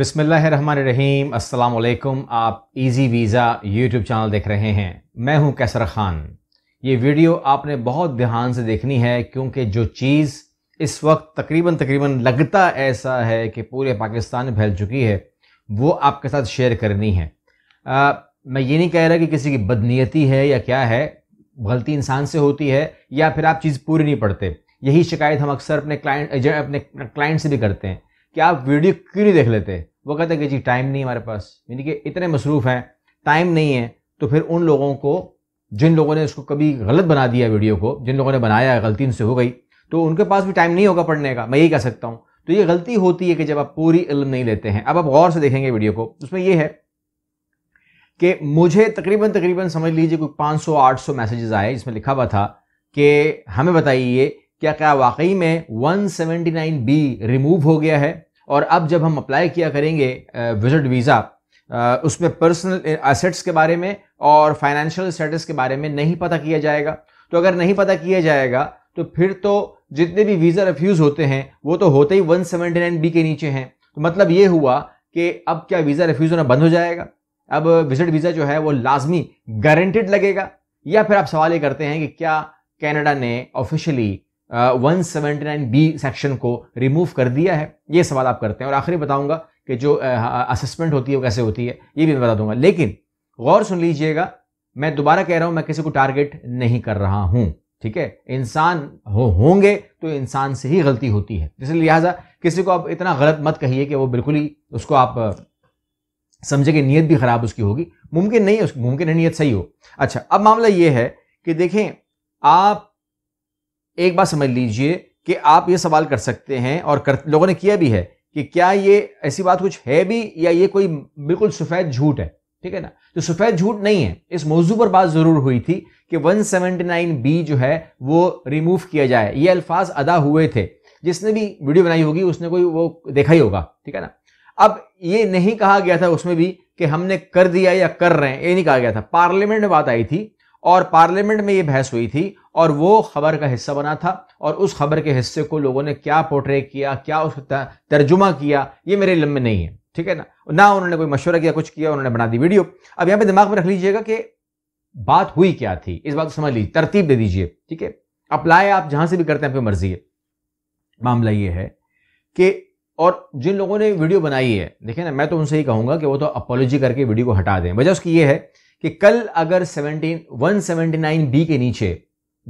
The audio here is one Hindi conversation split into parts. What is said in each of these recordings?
बिसमीम अल्लाम आप इजी वीज़ा यूट्यूब चैनल देख रहे हैं मैं हूं कैसर ख़ान ये वीडियो आपने बहुत ध्यान से देखनी है क्योंकि जो चीज़ इस वक्त तकरीबन तकरीबन लगता ऐसा है कि पूरे पाकिस्तान में फैल चुकी है वो आपके साथ शेयर करनी है आ, मैं ये नहीं कह रहा कि किसी की बदनीयती है या क्या है गलती इंसान से होती है या फिर आप चीज़ पूरी नहीं पढ़ते यही शिकायत हम अक्सर अपने क्लाइंट अपने क्लाइंट से भी करते हैं कि आप वीडियो क्यों नहीं देख लेते वो कहते हैं कि जी टाइम नहीं हमारे पास यानी कि इतने मसरूफ़ हैं टाइम नहीं है तो फिर उन लोगों को जिन लोगों ने उसको कभी गलत बना दिया वीडियो को जिन लोगों ने बनाया गलती उनसे हो गई तो उनके पास भी टाइम नहीं होगा पढ़ने का मैं यही कह सकता हूँ तो ये गलती होती है कि जब आप पूरी इल्म नहीं लेते हैं अब आप गौर से देखेंगे वीडियो को उसमें यह है कि मुझे तकरीबन तकरीबन समझ लीजिए कोई 500-800 मैसेजेस आए जिसमें लिखा हुआ था कि हमें बताइए क्या क्या वाकई में बी रिमूव हो गया है और अब जब हम अप्लाई किया करेंगे विजिट वीज़ा उसमें पर्सनल असेट्स के बारे में और फाइनेंशियल स्टेटस के बारे में नहीं पता किया जाएगा तो अगर नहीं पता किया जाएगा तो फिर तो जितने भी वीज़ा रिफ्यूज़ होते हैं वो तो होते ही बी के नीचे हैं तो मतलब ये हुआ कि अब क्या वीज़ा रिफ्यूज़ होना बंद हो जाएगा अब विजिट वीज़ा जो है वो लाजमी गारंटेड लगेगा या फिर आप सवाल ये करते हैं कि क्या कनाडा ने officially one seventy nine B section को रिमूव कर दिया है ये सवाल आप करते हैं और आखिरी बताऊंगा कि जो असेसमेंट होती है वो कैसे होती है ये भी मैं बता दूंगा लेकिन गौर सुन लीजिएगा मैं दोबारा कह रहा हूं मैं किसी को टारगेट नहीं कर रहा हूं ठीक है इंसान हो होंगे तो इंसान से ही गलती होती है इसलिए लिहाजा किसी को आप इतना गलत मत कहिए कि वो बिल्कुल ही उसको आप समझे कि नीयत भी खराब उसकी होगी मुमकिन नहीं है मुमकिन है नीयत सही हो अच्छा अब मामला ये है कि देखें आप एक बात समझ लीजिए कि आप ये सवाल कर सकते हैं और कर लोगों ने किया भी है कि क्या ये ऐसी बात कुछ है भी या ये कोई बिल्कुल सफ़ेद झूठ है ठीक है ना तो सफ़ेद झूठ नहीं है इस मौजू पर बात ज़रूर हुई थी कि 179 बी जो है वो रिमूव किया जाए ये अल्फाज अदा हुए थे जिसने भी वीडियो बनाई होगी उसने कोई वो देखा ही होगा ठीक है ना अब ये नहीं कहा गया था उसमें भी कि हमने कर दिया या कर रहे हैं ये नहीं कहा गया था पार्लियामेंट में बात आई थी और पार्लियामेंट में ये बहस हुई थी और वो खबर का हिस्सा बना था और उस खबर के हिस्से को लोगों ने क्या पोर्ट्रे किया क्या उस तर्जुमा किया ये मेरे इलम में नहीं है ठीक है ना ना उन्होंने कोई मशवरा किया कुछ किया उन्होंने बना दी वीडियो अब यहाँ पे दिमाग में रख लीजिएगा कि बात हुई क्या थी इस बात को समझ लीजिए तरतीब दे दीजिए ठीक है अप्लाई आप जहां से भी करते हैं आपकी मर्जी है मामला ये है कि और जिन लोगों ने वीडियो बनाई है देखिए ना मैं तो उनसे ही कहूंगा कि वो तो अपोलॉजी करके वीडियो को हटा दें वजह उसकी ये है कि कल अगर 17 179 बी के नीचे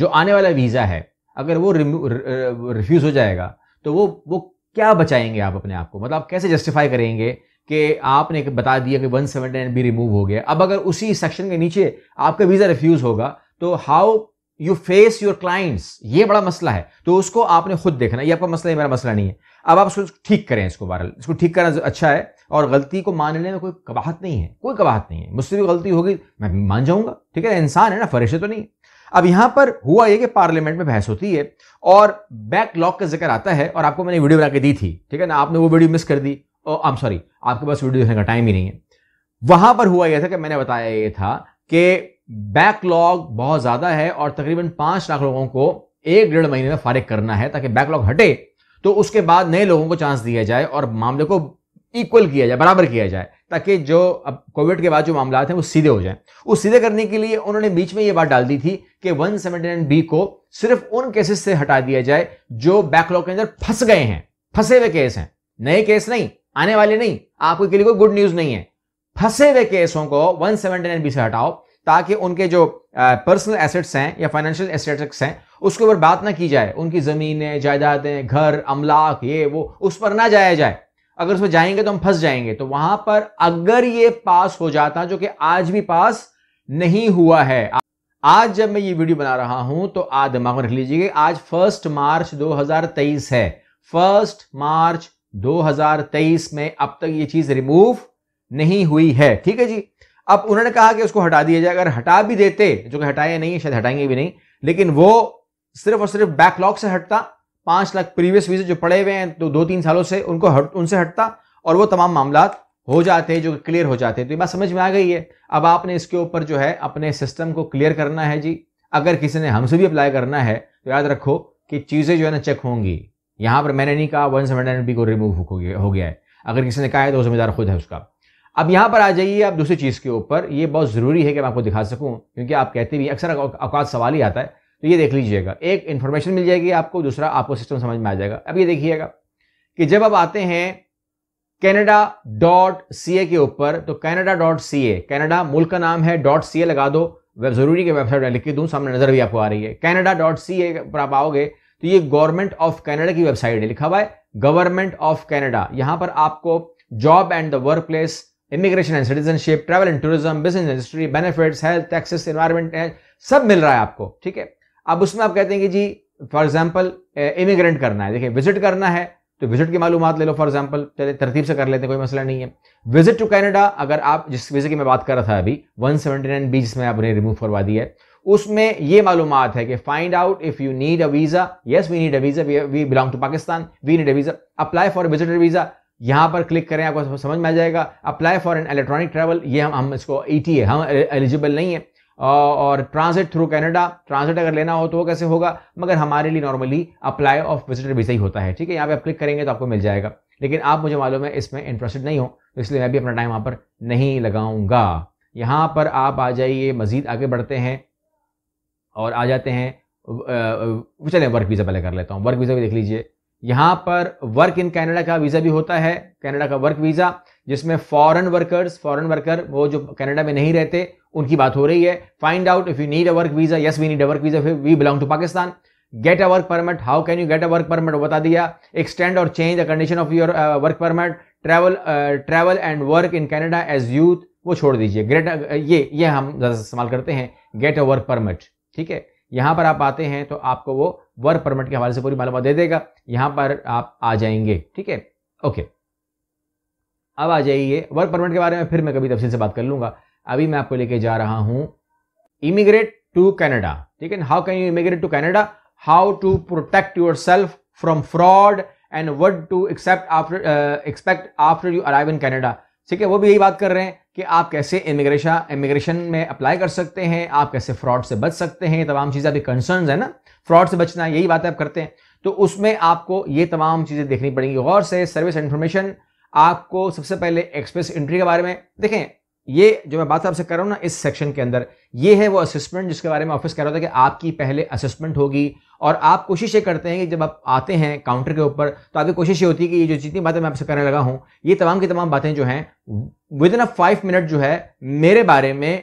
जो आने वाला वीज़ा है अगर वो रिफ्यूज़ हो जाएगा तो वो वो क्या बचाएंगे आप अपने आप को मतलब आप कैसे जस्टिफाई करेंगे कि आपने बता दिया कि one seventy nine B remove हो गया अब अगर उसी सेक्शन के नीचे आपका वीज़ा रिफ्यूज़ होगा तो how you face your clients ये बड़ा मसला है तो उसको आपने खुद देखना ये आपका मसला है मेरा मसला नहीं है अब आप उसको ठीक करें इसको वायरल इसको ठीक करना अच्छा है और गलती को मान लेने में कोई कबाहत नहीं है कोई कबाहत नहीं है मुझसे भी गलती होगी मैं भी मान जाऊंगा ठीक है इंसान है ना फरिश्ते तो नहीं अब यहां पर हुआ यह कि पार्लियामेंट में बहस होती है और बैकलॉग का जिक्र आता है और आपको मैंने वीडियो बना के दी थी ठीक है ना आपने वो वीडियो मिस कर दी और आई एम सॉरी आपके पास वीडियो देखने का टाइम ही नहीं है वहां पर हुआ यह था कि मैंने बताया ये था कि बैकलॉग बहुत ज्यादा है और तकरीबन पांच लाख लोगों को एक डेढ़ महीने में फारिग करना है ताकि बैकलॉग हटे तो उसके बाद नए लोगों को चांस दिया जाए और मामले को इक्वल किया जाए बराबर किया जाए ताकि जो अब कोविड के बाद जो मामला हैं वो सीधे हो जाएं उस सीधे करने के लिए उन्होंने बीच में ये बात डाल दी थी कि वन बी को सिर्फ उन केसेस से हटा दिया जाए जो बैकलॉग के अंदर फंस गए हैं फंसे हुए केस हैं नए केस नहीं आने वाले नहीं आपके लिए कोई गुड न्यूज नहीं है फंसे हुए केसों को वन बी से हटाओ ताकि उनके जो पर्सनल एसेट्स हैं या फाइनेंशियल एसेट्स हैं उसके ऊपर बात ना की जाए उनकी ज़मीनें जायदादें घर अमलाक ये वो उस पर ना जाया जाए अगर उसमें जाएंगे तो हम फंस जाएंगे तो वहां पर अगर ये पास हो जाता जो कि आज भी पास नहीं हुआ है आज जब मैं ये वीडियो बना रहा हूं तो आज दिमाग में रख लीजिए आज फर्स्ट मार्च 2023 है फर्स्ट मार्च 2023 में अब तक ये चीज रिमूव नहीं हुई है ठीक है जी अब उन्होंने कहा कि उसको हटा दिया जाए अगर हटा भी देते जो कि हटाया नहीं है शायद हटाएंगे भी नहीं लेकिन वो सिर्फ और सिर्फ बैकलॉग से हटता पांच लाख प्रीवियस वीजे जो पड़े हुए हैं तो दो तीन सालों से उनको हट उनसे हटता और वो तमाम मामला हो जाते हैं जो क्लियर हो जाते हैं तो ये बात समझ में आ गई है अब आपने इसके ऊपर जो है अपने सिस्टम को क्लियर करना है जी अगर किसी ने हमसे भी अप्लाई करना है तो याद रखो कि चीज़ें जो है ना चेक होंगी यहाँ पर मैंने नहीं कहा वन सेवन बी को रिमूव हो गया है अगर किसी ने कहा है तो जिम्मेदार खुद है उसका अब यहां पर आ जाइए आप दूसरी चीज़ के ऊपर ये बहुत ज़रूरी है कि मैं आपको दिखा सकूं क्योंकि आप कहते भी अक्सर अवकात सवाल ही आता है तो ये देख लीजिएगा एक इन्फॉर्मेशन मिल जाएगी आपको दूसरा आपको सिस्टम समझ में आ जाएगा अब ये देखिएगा कि जब आप आते हैं कैनेडा डॉट सी ए के ऊपर तो Canada dot C A Canada मुल्क का नाम है डॉट सी ए लगा दो वेब ज़रूरी के वेबसाइट लिख के दूँ सामने नज़र भी आपको आ रही है कैनेडा डॉट सी ए पर आप आओगे तो ये गवर्नमेंट ऑफ कैनेडा की वेबसाइट है लिखा हुआ है गवर्नमेंट ऑफ कैनेडा यहाँ पर आपको job and the work place immigration and citizenship travel and tourism business industry benefits health taxes environment सब मिल रहा है आपको ठीक है अब उसमें आप कहते हैं कि जी फॉर एग्जाम्पल इमिग्रेंट करना है देखिए विजिट करना है तो विजिट की मालूम ले लो फॉर एग्जाम्पल चले तरतीब से कर लेते हैं कोई मसला नहीं है विजिट टू कैनेडा अगर आप जिस वीजे की मैं बात कर रहा था अभी 179 बी जिसमें आपने रिमूव करवा दी है उसमें ये मालूम है कि find out if you need a visa yes we need a visa we belong to Pakistan we need a visa apply for visitor visa यहां पर क्लिक करें आपको समझ में आ जाएगा apply for an electronic travel ये हम हम इसको ई टी है हम एलिजिबल e, नहीं है और ट्रांसिट थ्रू कनाडा ट्रांसिट अगर लेना हो तो वो कैसे होगा मगर हमारे लिए normally apply of visitor visa ही होता है ठीक है यहाँ पे आप क्लिक करेंगे तो आपको मिल जाएगा लेकिन आप मुझे मालूम है इसमें इंटरेस्टेड नहीं हो तो इसलिए मैं भी अपना टाइम वहाँ पर नहीं लगाऊंगा यहाँ पर आप आ जाइए मज़ीद आगे बढ़ते हैं और आ जाते हैं चलें वर्क वीज़ा पहले कर लेता हूँ वर्क वीज़ा भी देख लीजिए यहां पर वर्क इन कनाडा का वीज़ा भी होता है कनाडा का वर्क वीज़ा जिसमें फॉरेन वर्कर्स फॉरेन वर्कर वो जो कनाडा में नहीं रहते उनकी बात हो रही है find out if you need a work visa yes we need a work visa we belong to Pakistan get a work permit how can you get a work permit बता दिया एक्सटेंड और change the condition of your work permit travel travel and work in Canada as youth वो छोड़ दीजिए ग्रेट uh, ये ये हम ज़्यादा इस्तेमाल करते हैं गेट अ वर्क परमिट ठीक है यहां पर आप आते हैं तो आपको वो वर्क परमिट के हवाले से पूरी मालूम दे देगा यहां पर आप आ जाएंगे ठीक है ओके अब आ जाइए वर्क परमिट के बारे में फिर मैं कभी तफसील से बात कर लूंगा अभी मैं आपको लेके जा रहा हूं इमिग्रेट टू कैनेडा ठीक है how can you immigrate to Canada how to protect yourself from fraud and what to accept expect after you arrive in Canada ठीक है वो भी यही बात कर रहे हैं कि आप कैसे इमिग्रेशन इमिग्रेशन में अप्लाई कर सकते हैं आप कैसे फ्रॉड से बच सकते हैं तमाम चीज़ें अभी कंसर्न है ना फ्रॉड से बचना यही बात आप करते हैं तो उसमें आपको ये तमाम चीज़ें देखनी पड़ेंगी गौर से सर्विस इन्फॉर्मेशन आपको सबसे पहले एक्सप्रेस एंट्री के बारे में देखें ये जो मैं बात आपसे कर रहा हूँ ना इस सेक्शन के अंदर ये है वो असेसमेंट जिसके बारे में ऑफिस कह रहा था कि आपकी पहले असेसमेंट होगी और आप कोशिश ये करते हैं कि जब आप आते हैं काउंटर के ऊपर तो आपकी कोशिश ये होती है कि ये जो जितनी बातें मैं आपसे करने लगा हूँ ये तमाम की तमाम बातें जो हैं within a five minute जो है मेरे बारे में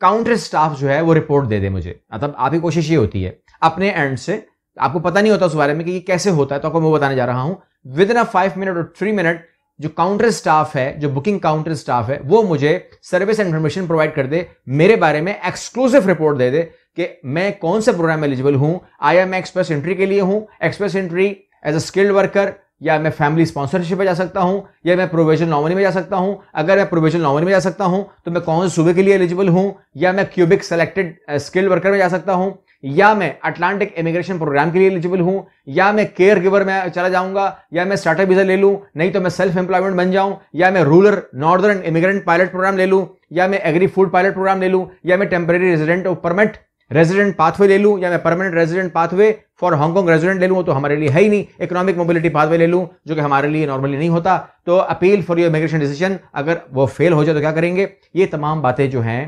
काउंटर स्टाफ जो है वो रिपोर्ट दे दे मुझे मतलब आपकी कोशिश ये होती है अपने एंड से आपको पता नहीं होता उस बारे में कि ये कैसे होता है तो आपको मैं बताने जा रहा हूँ within a five minute और थ्री मिनट जो काउंटर स्टाफ है जो बुकिंग काउंटर स्टाफ है वो मुझे सर्विस इंफॉर्मेशन प्रोवाइड कर दे मेरे बारे में एक्सक्लूसिव रिपोर्ट दे दे कि मैं कौन से प्रोग्राम एलिजिबल हूं आई एम एक्सप्रेस एंट्री के लिए हूं express entry as a skilled worker या मैं फैमिली स्पॉन्सरशिप में जा सकता हूं या मैं प्रोविजन नॉमनी में जा सकता हूं अगर मैं प्रोविजन नॉमनी में जा सकता हूं तो मैं कौन से सूबे के लिए एलिजिबल हूं या मैं क्यूबिक सेलेक्टेड स्किल्ड वर्कर में जा सकता हूं या मैं अटलांटिक इमिग्रेशन प्रोग्राम के लिए एलिजिबल हूं या मैं केयर गिवर में चला जाऊंगा या मैं स्टार्टअप वीजा ले लूं नहीं तो मैं सेल्फ एम्प्लॉयमेंट बन जाऊं या मैं rural northern immigrant pilot program ले लूं या मैं एग्री फूड पायलट प्रोग्राम ले लूं या मैं temporary resident of permit resident pathway ले लूँ या मैं permanent resident pathway for Hong Kong resident ले लूँ तो हमारे लिए है ही नहीं इकोनॉमिक मोबिलिटी पाथवे ले लूँ जो कि हमारे लिए नॉर्मली नहीं होता तो appeal for your immigration decision अगर वो फेल हो जाए तो क्या करेंगे ये तमाम बातें जो हैं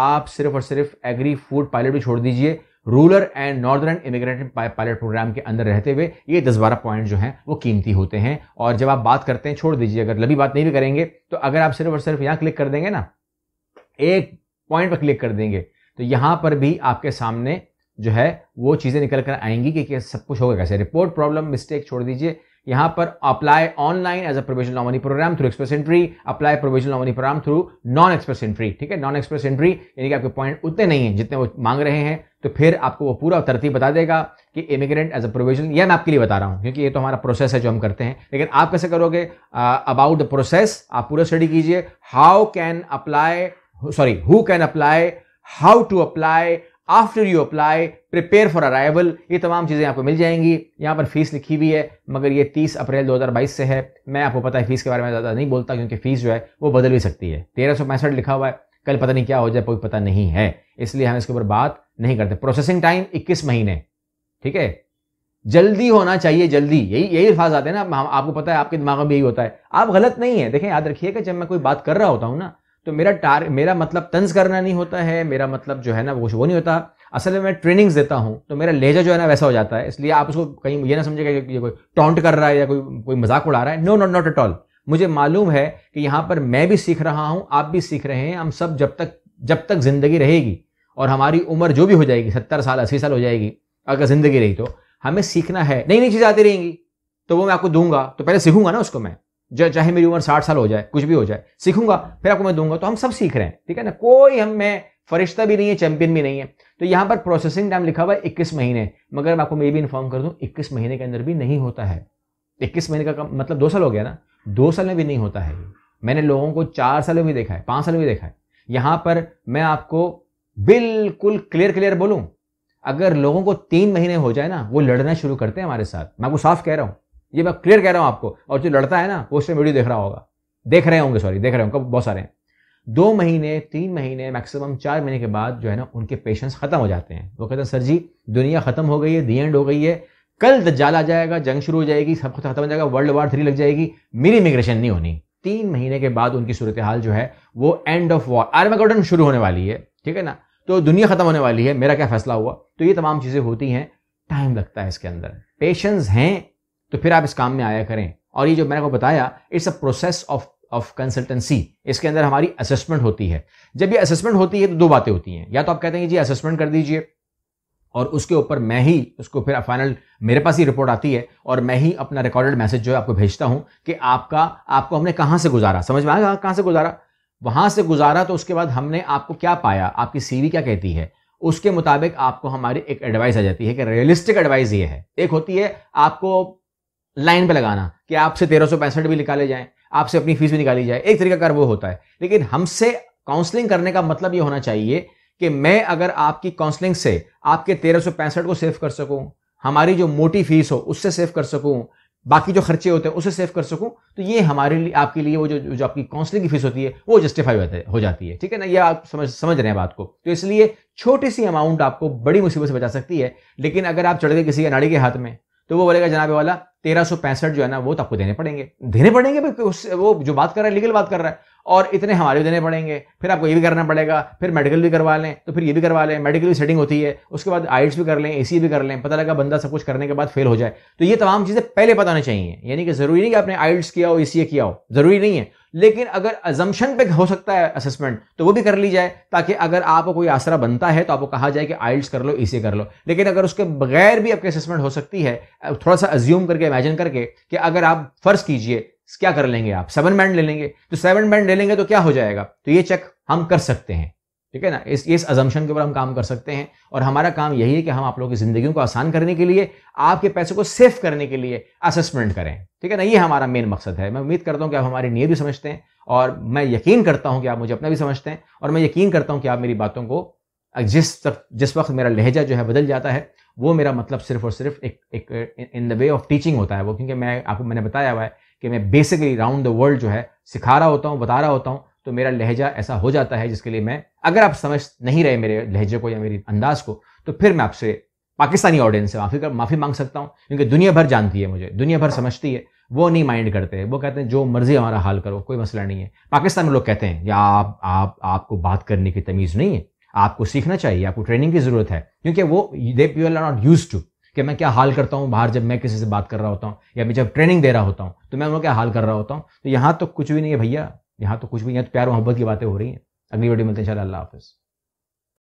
आप सिर्फ और सिर्फ एग्री फूड पायलट भी छोड़ दीजिए rural and northern immigrant pilot program के अंदर रहते हुए ये दस बारह पॉइंट जो हैं वो कीमती होते हैं और जब आप बात करते हैं छोड़ दीजिए अगर लंबी बात नहीं भी करेंगे तो अगर आप सिर्फ और सिर्फ यहाँ क्लिक कर देंगे ना एक पॉइंट पर क्लिक कर देंगे तो यहाँ पर भी आपके सामने जो है वो चीज़ें निकल कर आएंगी कि, सब कुछ होगा कैसे रिपोर्ट प्रॉब्लम मिस्टेक छोड़ दीजिए यहाँ पर apply online as a provisional nominee program through express entry apply provisional nominee program through non express entry ठीक है नॉन एक्सप्रेस एंट्री यानी कि आपके पॉइंट उतने नहीं है जितने वो मांग रहे हैं तो फिर आपको वो पूरा तरतीब बता देगा कि इमिग्रेंट एज अ प्रोविजन यह मैं आपके लिए बता रहा हूँ क्योंकि ये तो हमारा प्रोसेस है जो हम करते हैं लेकिन आप कैसे करोगे अबाउट द प्रोसेस आप पूरा स्टडी कीजिए how can apply sorry who can apply how to apply after you apply prepare for arrival ये तमाम चीज़ें आपको मिल जाएंगी यहाँ पर फीस लिखी हुई है मगर ये 30 अप्रैल 2022 से है मैं आपको पता है फीस के बारे में ज़्यादा नहीं बोलता क्योंकि फीस जो है वो बदल भी सकती है तेरह लिखा हुआ है कल पता नहीं क्या हो जाए कोई पता नहीं है इसलिए हम इसके ऊपर बात नहीं करते प्रोसेसिंग टाइम इक्कीस महीने ठीक है जल्दी होना चाहिए जल्दी यही यही अल्फाज आते हैं ना आपको पता है आपके दिमाग में यही होता है आप गलत नहीं है देखें याद रखिएगा जब मैं कोई बात कर रहा होता हूँ ना तो मेरा टार मेरा मतलब तंज करना नहीं होता है मेरा मतलब जो है ना वो वो नहीं होता असल में मैं ट्रेनिंग्स देता हूँ तो मेरा लहजा जो है ना वैसा हो जाता है इसलिए आप उसको कहीं ये ना समझेगा कि कोई टॉन्ट कर रहा है या कोई कोई मजाक उड़ा रहा है no not not at all मुझे मालूम है कि यहाँ पर मैं भी सीख रहा हूँ आप भी सीख रहे हैं हम सब जब तक जब तक ज़िंदगी रहेगी और हमारी उम्र जो भी हो जाएगी सत्तर साल अस्सी साल हो जाएगी अगर ज़िंदगी रही तो हमें सीखना है नई नई चीज़ें आती रहेंगी तो वो मैं आपको दूंगा तो पहले सीखूंगा ना उसको मैं चाहे मेरी उम्र साठ साल हो जाए कुछ भी हो जाए सीखूंगा फिर आपको मैं दूंगा तो हम सब सीख रहे हैं ठीक है ना कोई हम मैं फरिश्ता भी नहीं है चैंपियन भी नहीं है तो यहाँ पर प्रोसेसिंग टाइम लिखा हुआ है इक्कीस महीने मगर मैं आपको मैं भी इन्फॉर्म कर दूँ इक्कीस महीने के अंदर भी नहीं होता है इक्कीस महीने का कम मतलब दो साल हो गया ना दो साल में भी नहीं होता है मैंने लोगों को चार साल में भी देखा है पाँच साल में भी देखा है यहाँ पर मैं आपको बिल्कुल क्लियर क्लियर बोलूँ अगर लोगों को तीन महीने हो जाए ना वो लड़ना शुरू करते हैं हमारे साथ मैं आपको साफ कह रहा हूँ ये मैं क्लियर कह रहा हूँ आपको और जो लड़ता है ना वो उसने वीडियो देख रहा होगा देख रहे होंगे सॉरी देख रहे होंगे बहुत सारे हैं दो महीने तीन महीने मैक्सिमम चार महीने के बाद जो है ना उनके पेशेंस खत्म हो जाते हैं वो कहते हैं सर जी दुनिया खत्म हो गई है दी एंड हो गई है कल दज्जाल आ जाएगा जंग शुरू हो जाएगी सब कुछ खत्म हो जाएगा वर्ल्ड वार थ्री लग जाएगी मेरी इमिग्रेशन नहीं होनी तीन महीने के बाद उनकी सूरत हाल जो है वो एंड ऑफ वॉर आर्मागोडन शुरू होने वाली है ठीक है ना तो दुनिया खत्म होने वाली है मेरा क्या फैसला हुआ तो ये तमाम चीज़ें होती हैं टाइम लगता है इसके अंदर पेशेंस हैं तो फिर आप इस काम में आया करें और ये जो मैंने आपको बताया it's a process of of consultancy इसके अंदर हमारी असेसमेंट होती है जब ये असेसमेंट होती है तो दो बातें होती हैं या तो आप कहते हैं जी असेसमेंट कर दीजिए और उसके ऊपर मैं ही उसको फिर फाइनल मेरे पास ही रिपोर्ट आती है और मैं ही अपना रिकॉर्डेड मैसेज जो है आपको भेजता हूं कि आपका आपको हमने कहां से गुजारा समझ में आया कहां से गुजारा वहां से गुजारा तो उसके बाद हमने आपको क्या पाया आपकी सीवी क्या कहती है उसके मुताबिक आपको हमारी एक एडवाइस आ जाती है कि रियलिस्टिक एडवाइस ये है एक होती है आपको लाइन पे लगाना कि आपसे तेरह सौ पैंसठ भी निकाले जाए आपसे अपनी फीस भी निकाली जाए एक तरीका कर वो होता है लेकिन हमसे काउंसलिंग करने का मतलब ये होना चाहिए कि मैं अगर आपकी काउंसलिंग से आपके तेरह सौ पैंसठ को सेव कर सकूं हमारी जो मोटी फीस हो उससे सेव कर सकूं बाकी जो खर्चे होते हैं उसे सेव कर सकूं तो ये हमारे लिए आपके लिए वो जो जो आपकी काउंसलिंग की फीस होती है वो जस्टिफाई हो जाती है ठीक है ना ये आप समझ समझ रहे हैं बात को तो इसलिए छोटी सी अमाउंट आपको बड़ी मुसीबत से बचा सकती है लेकिन अगर आप चढ़ गए किसी अनाड़ी के हाथ में तो वो बोलेगा जनाबे वाला तेरह सौ पैंसठ जो है ना वो तो आपको देने पड़ेंगे देने पड़ेंगे उस वो जो बात कर रहा है लीगल बात कर रहा है और इतने हमारे भी देने पड़ेंगे फिर आपको ये भी करना पड़ेगा फिर मेडिकल भी करवा लें तो फिर ये भी करवा लें मेडिकल भी सेटिंग होती है उसके बाद आइट्स भी कर लें ए भी कर लें पता लगा बंदा सब कुछ करने के बाद फेल हो जाए तो ये तमाम चीज़ें पहले पता होनी चाहिए यानी कि ज़रूरी नहीं कि आपने आइट्स किया हो ए किया हो ज़रूरी नहीं है लेकिन अगर अजम्पन पे हो सकता है असेसमेंट तो वो भी कर ली जाए ताकि अगर आपको कोई आसरा बनता है तो आपको कहा जाए कि आइल्स कर लो इसे कर लो लेकिन अगर उसके बगैर भी आपकी असेसमेंट हो सकती है थोड़ा सा अज्यूम करके इमेजिन करके कि अगर आप फ़र्ज़ कीजिए क्या कर लेंगे आप सेवन बैंड ले लेंगे तो सेवन बैंड ले लेंगे तो क्या हो जाएगा तो ये चेक हम कर सकते हैं ठीक है ना इस इस अजम्पन के ऊपर हम काम कर सकते हैं और हमारा काम यही है कि हम आप लोगों की ज़िंदगी को आसान करने के लिए आपके पैसे को सेफ करने के लिए असेसमेंट करें ठीक है ना ये हमारा मेन मकसद है मैं उम्मीद करता हूँ कि आप हमारी नीयत भी समझते हैं और मैं यकीन करता हूँ कि आप मुझे अपना भी समझते हैं और मैं यकीन करता हूँ कि आप मेरी बातों को जिस तक जिस वक्त मेरा लहजा जो है बदल जाता है वो मेरा मतलब सिर्फ और सिर्फ एक एक in the way of teaching होता है वो क्योंकि मैं आपको मैंने बताया हुआ है कि मैं बेसिकली राउंड द वर्ल्ड जो है सिखा रहा होता हूँ बता रहा होता हूँ तो मेरा लहजा ऐसा हो जाता है जिसके लिए मैं अगर आप समझ नहीं रहे मेरे लहजे को या मेरे अंदाज को तो फिर मैं आपसे पाकिस्तानी ऑडियंस से माफी कर माफी मांग सकता हूँ क्योंकि दुनिया भर जानती है मुझे दुनिया भर समझती है वो नहीं माइंड करते वो कहते हैं जो मर्जी हमारा हाल करो कोई मसला नहीं है पाकिस्तान में लोग कहते हैं या आप आप आपको बात करने की तमीज़ नहीं है आपको सीखना चाहिए आपको ट्रेनिंग की ज़रूरत है क्योंकि वो they people are not use to कि मैं क्या हाल करता हूँ बाहर जब मैं किसी से बात कर रहा होता हूँ या मैं जब ट्रेनिंग दे रहा होता हूँ तो मैं उनका क्या हाल कर रहा होता हूँ तो यहाँ तो कुछ भी नहीं है भैया यहाँ तो कुछ भी यहाँ तो प्यार मोहब्बत की बातें हो रही हैं अगली वीडियो मिलते हैं इंशाल्लाह हाफिज़